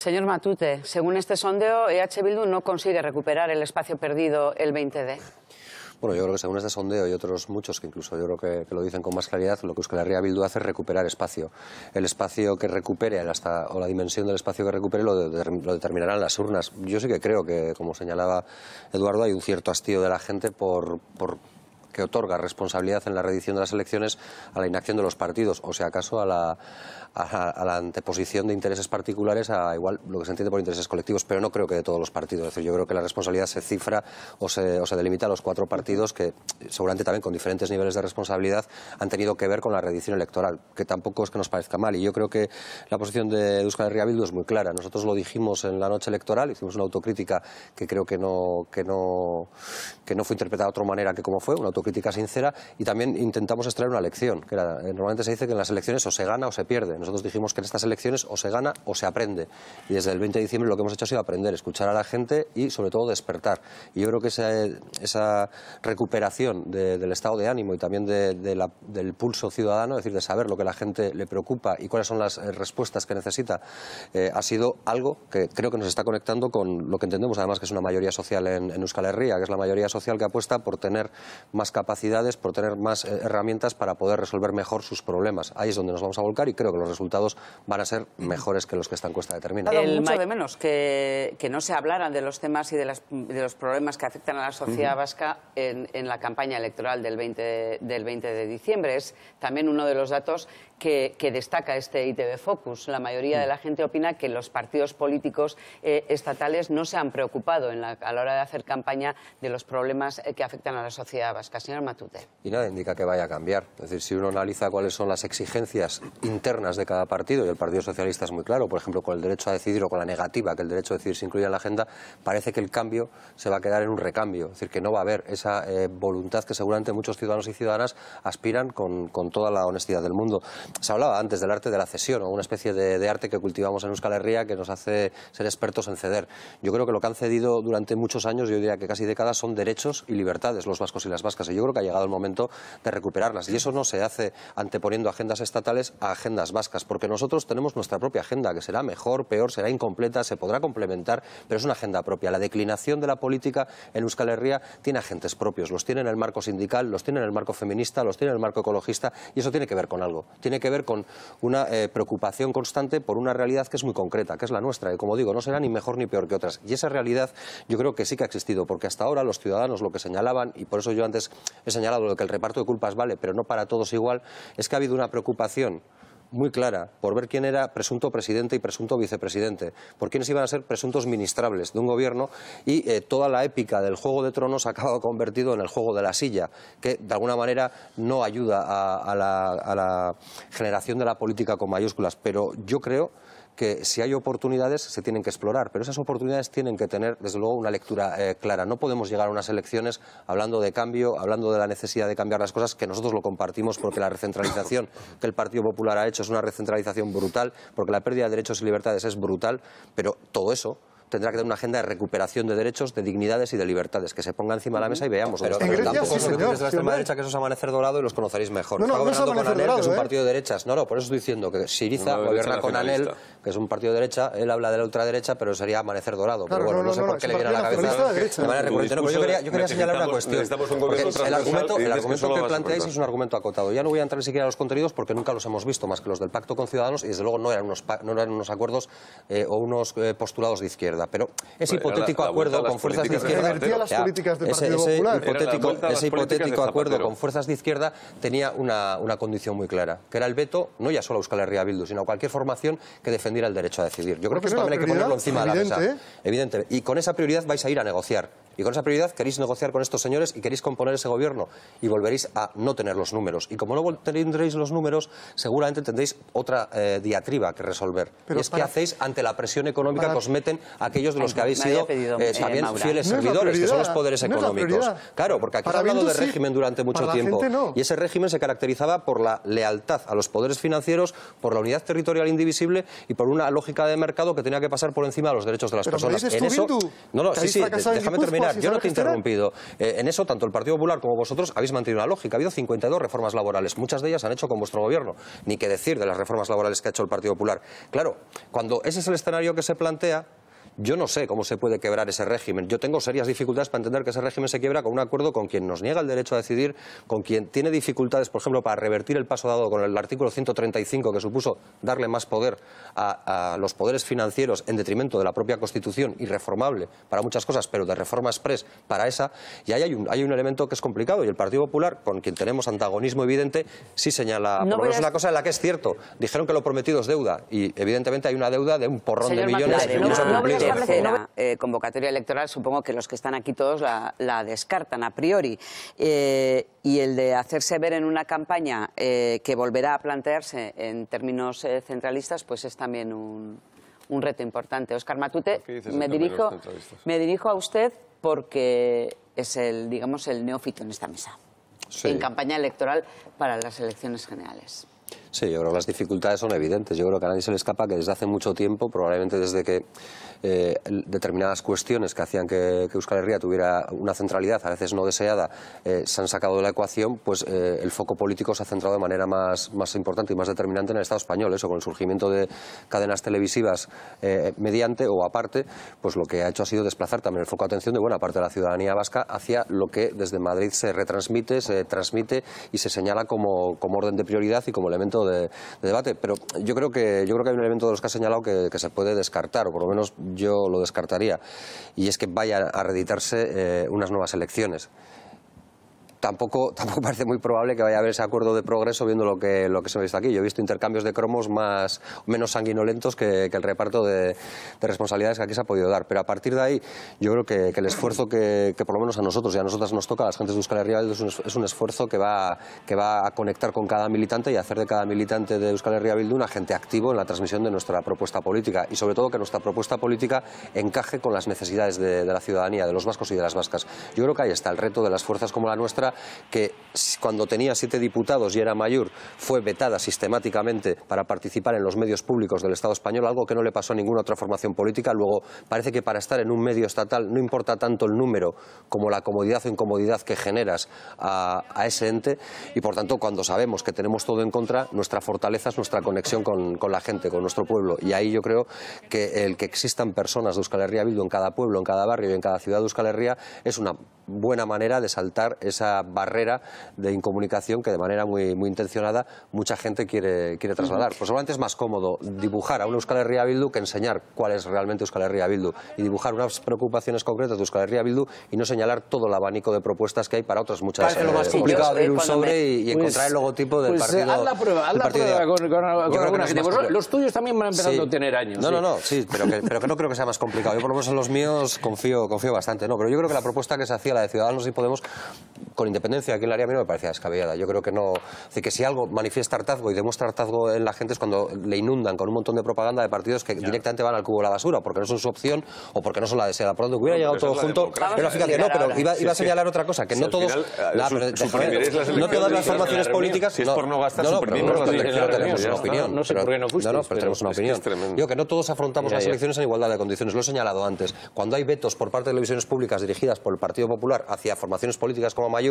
Señor Matute, según este sondeo, EH Bildu no consigue recuperar el espacio perdido el 20D. Bueno, yo creo que según este sondeo y otros muchos que incluso yo creo que, lo dicen con más claridad, lo que Euskal Herria Bildu hace es recuperar espacio. El espacio que recupere hasta, o la dimensión del espacio que recupere lo, determinarán las urnas. Yo sí que creo que, como señalaba Eduardo, hay un cierto hastío de la gente por que otorga responsabilidad en la redición de las elecciones a la inacción de los partidos, o sea, acaso a la, anteposición de intereses particulares a igual lo que se entiende por intereses colectivos, pero no creo que de todos los partidos. Es decir, yo creo que la responsabilidad se cifra o se, delimita a los cuatro partidos que seguramente también con diferentes niveles de responsabilidad han tenido que ver con la redición electoral, que tampoco es que nos parezca mal. Y yo creo que la posición de Euskal Herria es muy clara. Nosotros lo dijimos en la noche electoral, hicimos una autocrítica que creo que no, que no, que no fue interpretada de otra manera que como fue, una autocrítica crítica sincera y también intentamos extraer una lección. Que eh, normalmente se dice que en las elecciones o se gana o se pierde. Nosotros dijimos que en estas elecciones o se gana o se aprende. Y desde el 20 de diciembre lo que hemos hecho ha sido aprender, escuchar a la gente y sobre todo despertar. Y yo creo que esa, esa recuperación del estado de ánimo y también de, del pulso ciudadano, es decir, de saber lo que la gente le preocupa y cuáles son las eh, respuestas que necesita, eh, ha sido algo que creo que nos está conectando con lo que entendemos además que es una mayoría social en, en Euskal Herria, que es la mayoría social que apuesta por tener más capacidades, por tener más eh, herramientas para poder resolver mejor sus problemas. Ahí es donde nos vamos a volcar y creo que los resultados van a ser mejores que los que están cuesta determinar. mucho de menos que, no se hablaran de los temas y de, las, de los problemas que afectan a la sociedad vasca en, la campaña electoral del 20, del 20 de diciembre. Es también uno de los datos que, destaca este ITB Focus. La mayoría de mm. la gente opina que los partidos políticos eh, estatales no se han preocupado en la, a la hora de hacer campaña de los problemas eh, que afectan a la sociedad vasca. Señor Matute. Y nada indica que vaya a cambiar. Es decir, si uno analiza cuáles son las exigencias internas de cada partido, y el Partido Socialista es muy claro, por ejemplo, con el derecho a decidir o con la negativa que el derecho a decidir se incluye en la agenda, parece que el cambio se va a quedar en un recambio. Es decir, que no va a haber esa eh, voluntad que seguramente muchos ciudadanos y ciudadanas aspiran con toda la honestidad del mundo. Se hablaba antes del arte de la cesión, o una especie de, arte que cultivamos en Euskal Herria que nos hace ser expertos en ceder. Yo creo que lo que han cedido durante muchos años, yo diría que casi décadas, son derechos y libertades los vascos y las vascas. Y yo creo que ha llegado el momento de recuperarlas. Y eso no se hace anteponiendo agendas estatales a agendas vascas, porque nosotros tenemos nuestra propia agenda, que será mejor, peor, será incompleta, se podrá complementar, pero es una agenda propia. La declinación de la política en Euskal Herria tiene agentes propios. Los tiene en el marco sindical, los tiene en el marco feminista, los tiene en el marco ecologista, y eso tiene que ver con algo que ver con una eh, preocupación constante por una realidad que es muy concreta, que es la nuestra, y como digo, no será ni mejor ni peor que otras. Y esa realidad yo creo que sí que ha existido, porque hasta ahora los ciudadanos lo que señalaban, y por eso yo antes he señalado lo que el reparto de culpas vale, pero no para todos igual, es que ha habido una preocupación muy clara por ver quién era presunto presidente y presunto vicepresidente, por quiénes iban a ser presuntos ministrables de un gobierno y eh, toda la épica del Juego de Tronos ha acabado convertido en el Juego de la Silla, que de alguna manera no ayuda a, la, a la generación de la política con mayúsculas, pero yo creo que si hay oportunidades se tienen que explorar, pero esas oportunidades tienen que tener, desde luego, una lectura eh, clara. No podemos llegar a unas elecciones hablando de cambio, hablando de la necesidad de cambiar las cosas, que nosotros lo compartimos porque la recentralización que el Partido Popular ha hecho es una recentralización brutal, porque la pérdida de derechos y libertades es brutal, pero todo eso tendrá que tener una agenda de recuperación de derechos, de dignidades y de libertades, que se ponga encima de la mesa y veamos. Pero, en de la extrema derecha, que eso es amanecer dorado y los conoceréis mejor. No, no, con Anel, que es un ¿eh? partido de derechas. No, no, por eso estoy diciendo que Siriza gobierna con Anel, que es un partido de derecha, él habla de la ultraderecha, pero sería amanecer dorado. pero bueno, no, sé por qué le viene a la cabeza de manera recurrente. No, pues yo quería, yo quería señalar una cuestión. Un el argumento, el que planteáis es un argumento acotado. Ya no voy a entrar ni siquiera a los contenidos porque nunca los hemos visto, más que los del pacto con Ciudadanos, y desde luego no eran unos, no eran unos acuerdos eh, o unos postulados de izquierda. Pero ese hipotético acuerdo con fuerzas de izquierda. ese, hipotético, acuerdo con fuerzas de izquierda tenía una, condición muy clara, que era el veto, no ya solo a Euskal Herria Bildu, sino a cualquier formación que defendiera el derecho a decidir. Yo creo que esto también hay que ponerlo encima de la mesa. ¿eh? Evidente. Y con esa prioridad vais a ir a negociar y con esa prioridad queréis negociar con estos señores y queréis componer ese gobierno y volveréis a no tener los números. Y como no tendréis los números, seguramente tendréis otra eh, diatriba que resolver. es que hacéis ante la presión económica que os meten aquellos de los que habéis sido eh, eh, también fieles servidores, que son los poderes económicos. Claro, porque aquí se ha hablado de régimen durante mucho tiempo. Y ese régimen se caracterizaba por la lealtad a los poderes financieros, por la unidad territorial indivisible y por una lógica de mercado que tenía que pasar por encima de los derechos de las personas. En eso, no, no, sí, sí, déjame terminar yo no te he interrumpido. Eh, en eso, tanto el Partido Popular como vosotros habéis mantenido una lógica. Ha habido 52 reformas laborales. Muchas de ellas han hecho con vuestro gobierno. Ni qué decir de las reformas laborales que ha hecho el Partido Popular. Claro, cuando ese es el escenario que se plantea, yo no sé cómo se puede quebrar ese régimen. Yo tengo serias dificultades para entender que ese régimen se quiebra con un acuerdo con quien nos niega el derecho a decidir, con quien tiene dificultades, por ejemplo, para revertir el paso dado con el artículo 135 que supuso darle más poder a, los poderes financieros en detrimento de la propia Constitución, irreformable para muchas cosas, pero de reforma express para esa. Y ahí hay un, hay un elemento que es complicado y el Partido Popular, con quien tenemos antagonismo evidente, sí señala, por lo menos una cosa en la que es cierto. Dijeron que lo prometido es deuda y evidentemente hay una deuda de un porrón de millones que no, cumplido tercera eh, convocatoria electoral, supongo que los que están aquí todos la, descartan a priori. Eh, y el de hacerse ver en una campaña eh, que volverá a plantearse en términos centralistas, pues es también un, reto importante. Oscar Matute, me dirijo, me dirijo a usted porque es el, digamos, el neófito en esta mesa, en campaña electoral para las elecciones generales. Sí, yo creo que las dificultades son evidentes. Yo creo que a nadie se le escapa que desde hace mucho tiempo, probablemente desde que eh, determinadas cuestiones que hacían que, Euskal Herria tuviera una centralidad, a veces no deseada, eh, se han sacado de la ecuación, pues eh, el foco político se ha centrado de manera más, más importante y más determinante en el Estado español. Eso, con el surgimiento de cadenas televisivas mediante o aparte, pues lo que ha hecho ha sido desplazar también el foco de atención de buena parte de la ciudadanía vasca hacia lo que desde Madrid se retransmite, se transmite y se señala como, como orden de prioridad y como elemento de, debate. Pero yo creo, que, yo creo que hay un elemento de los que ha señalado que, se puede descartar, o por lo menos yo lo descartaría, y es que vaya a reeditarse eh, unas nuevas elecciones tampoco, tampoco parece muy probable que vaya a haber ese acuerdo de progreso viendo lo que, lo que se ha visto aquí. Yo he visto intercambios de cromos más, menos sanguinolentos que, el reparto de, responsabilidades que aquí se ha podido dar. Pero a partir de ahí, yo creo que, el esfuerzo que, por lo menos a nosotros y a nosotras nos toca, a las gentes de Euskal Herria Bildu, es un, esfuerzo que va, que va a conectar con cada militante y hacer de cada militante de Euskal Herria Bildu un agente activo en la transmisión de nuestra propuesta política. Y sobre todo que nuestra propuesta política encaje con las necesidades de la ciudadanía, de los vascos y de las vascas. Yo creo que ahí está el reto de las fuerzas como la nuestra que cuando tenía siete diputados y era mayor, fue vetada sistemáticamente para participar en los medios públicos del Estado español, algo que no le pasó a ninguna otra formación política. Luego, parece que para estar en un medio estatal no importa tanto el número como la comodidad o incomodidad que generas a, ese ente y, por tanto, cuando sabemos que tenemos todo en contra, nuestra fortaleza es nuestra conexión con, la gente, con nuestro pueblo. Y ahí yo creo que el que existan personas de Euskal Herria Bildu en cada pueblo, en cada barrio y en cada ciudad de Euskal Herria es una buena manera de saltar esa barrera de incomunicación que de manera muy, muy intencionada mucha gente quiere, quiere trasladar. Pues solamente es más cómodo dibujar a un Euskal Herria Bildu que enseñar cuál es realmente Euskal Herria Bildu y dibujar unas preocupaciones concretas de Euskal Herria Bildu y no señalar todo el abanico de propuestas que hay para otras muchas. Claro, lo eh, complicado eh, sobre y, pues encontrar el logotipo del pues, eh, partido. Haz la prueba, Los tuyos también van empezando a tener años. No, no, no, sí, pero que, no creo que sea más complicado. Yo por lo menos en los míos confío, confío bastante, ¿no? Pero yo creo que la propuesta que se hacía, la de Ciudadanos y Podemos, con independencia aquí en el área, a mí no me parecía descabellada. Yo creo que no. decir, que si algo manifiesta hartazgo y demuestra hartazgo en la gente es cuando le inundan con un montón de propaganda de partidos que directamente van al cubo de la basura, porque no son su opción o porque no son la deseada. Por donde hubiera llegado todo junto. Pero no, pero iba, a señalar otra cosa, que no todos. La, la no todas las formaciones políticas. Si es por no gastar, no, tenemos una opinión. No sé por qué no fuiste. No, pero tenemos una opinión. Yo que no todos afrontamos las elecciones en igualdad de condiciones. Lo he señalado antes. Cuando hay vetos por parte de televisiones públicas dirigidas por el Partido Popular hacia formaciones políticas como mayor,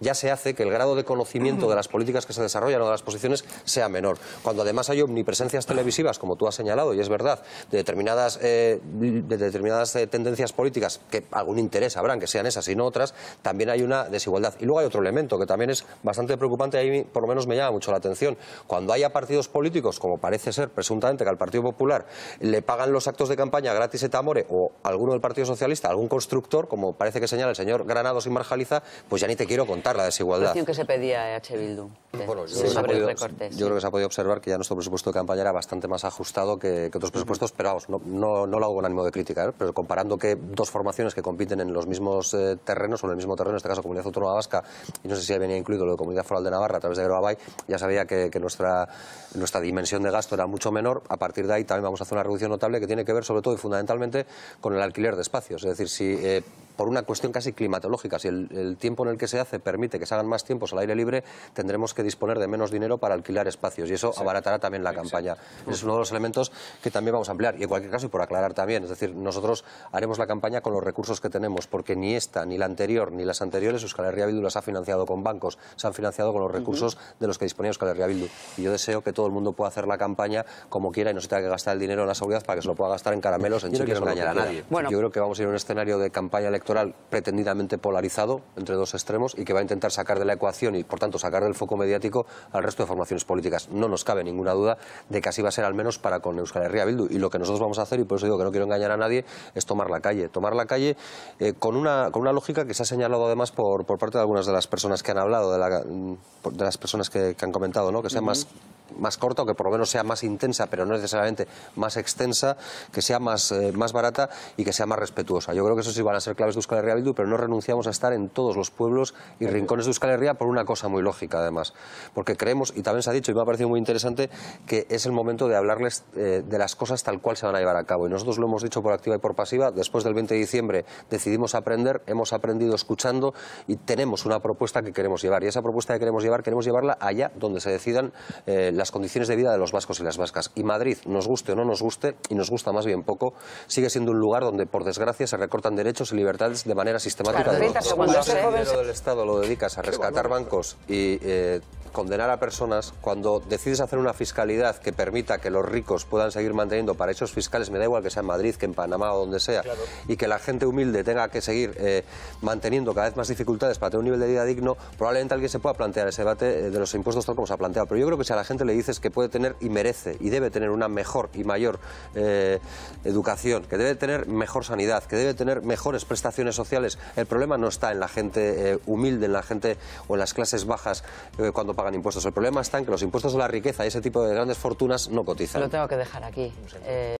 ya se hace que el grado de conocimiento de las políticas que se desarrollan o de las posiciones sea menor. Cuando además hay omnipresencias televisivas, como tú has señalado, y es verdad, de determinadas, eh, de determinadas eh, tendencias políticas que algún interés habrán, que sean esas y no otras, también hay una desigualdad. Y luego hay otro elemento que también es bastante preocupante, y ahí por lo menos me llama mucho la atención. Cuando haya partidos políticos, como parece ser presuntamente que al Partido Popular le pagan los actos de campaña gratis et amore o alguno del Partido Socialista, algún constructor, como parece que señala el señor Granados y Marjaliza, pues ya ni te quiero contar la desigualdad. que se pedía a Bueno, yo, creo que se ha podido observar que ya nuestro presupuesto de campaña era bastante más ajustado que, otros presupuestos, pero no, no, lo hago con ánimo de crítica, ¿eh? pero comparando que dos formaciones que compiten en los mismos eh, terrenos, o en el mismo terreno, en este caso Comunidad Autónoma Vasca, y no sé si había venía incluido lo de Comunidad Foral de Navarra a través de Groabay, ya sabía que, nuestra, nuestra dimensión de gasto era mucho menor, a partir de ahí también vamos a hacer una reducción notable que tiene que ver sobre todo y fundamentalmente con el alquiler de espacios, es decir, si... Eh, por una cuestión casi climatológica. Si el, tiempo en el que se hace permite que se hagan más tiempos al aire libre, tendremos que disponer de menos dinero para alquilar espacios y eso abaratará también la campaña. Es uno de los elementos que también vamos a ampliar y en cualquier caso, y por aclarar también, es decir, nosotros haremos la campaña con los recursos que tenemos porque ni esta, ni la anterior, ni las anteriores Euskal Herria Bildu las ha financiado con bancos, se han financiado con los recursos de los que disponía Euskal Herria Bildu. Y yo deseo que todo el mundo pueda hacer la campaña como quiera y no se tenga que gastar el dinero en la seguridad para que se lo pueda gastar en caramelos, en chicles, no engañar a nadie. Bueno. Yo creo que vamos a ir a un escenario de campaña electoral electoral pretendidamente polarizado entre dos extremos y que va a intentar sacar de la ecuación y, por tanto, sacar del foco mediático al resto de formaciones políticas. No nos cabe ninguna duda de que así va a ser al menos para con Euskal Herria Bildu. Y lo que nosotros vamos a hacer, y por eso digo que no quiero engañar a nadie, es tomar la calle. Tomar la calle eh, con, una, con una lógica que se ha señalado además por, por parte de algunas de las personas que han hablado, de, mm, las personas que, han comentado, ¿no? que sea más más corta o que por lo menos sea más intensa, pero no necesariamente más extensa, que sea más, eh, barata y que sea más respetuosa. Yo creo que eso sí van a ser claves de Euskal Herria Bildu, pero no renunciamos a estar en todos los pueblos y rincones de Euskal Herria por una cosa muy lógica, además. Porque creemos, y también se ha dicho, y me ha parecido muy interesante, que es el momento de hablarles eh, de las cosas tal cual se van a llevar a cabo. Y nosotros lo hemos dicho por activa y por pasiva. Después del 20 de diciembre decidimos aprender, hemos aprendido escuchando y tenemos una propuesta que queremos llevar. Y esa propuesta que queremos llevar, queremos llevarla allá donde se decidan eh, las condiciones de vida de los vascos y las vascas. Y Madrid, nos guste o no nos guste, y nos gusta más bien poco, sigue siendo un lugar donde, por desgracia, se recortan derechos y libertades de manera sistemática. de Cuando el del Estado lo dedicas a rescatar bancos y eh, condenar a personas cuando decides hacer una fiscalidad que permita que los ricos puedan seguir manteniendo para paraísos fiscales, me da igual que sea en Madrid, que en Panamá o donde sea, y que la gente humilde tenga que seguir eh, manteniendo cada vez más dificultades para tener un nivel de vida digno, probablemente alguien se pueda plantear ese debate eh, de los impuestos tal como se ha planteado. Pero yo creo que si a la gente le dices que puede tener y merece y debe tener una mejor y mayor eh, educación, que debe tener mejor sanidad, que debe tener mejores prestaciones sociales, el problema no está en la gente humilde, en la gente o en las clases bajas cuando pagan impuestos. El problema está en que los impuestos a la riqueza y ese tipo de grandes fortunas no cotizan. Lo tengo que dejar aquí.